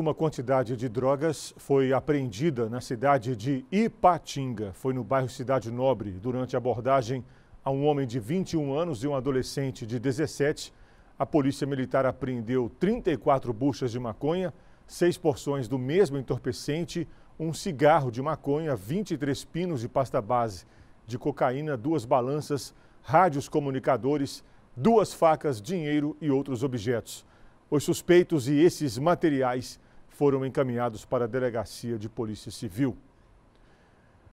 Uma quantidade de drogas foi apreendida na cidade de Ipatinga. Foi no bairro Cidade Nobre. Durante a abordagem a um homem de 21 anos e um adolescente de 17, a Polícia Militar apreendeu 34 buchas de maconha, seis porções do mesmo entorpecente, um cigarro de maconha, 23 pinos de pasta base de cocaína, duas balanças, rádios comunicadores, duas facas, dinheiro e outros objetos. Os suspeitos e esses materiais foram encaminhados para a Delegacia de Polícia Civil.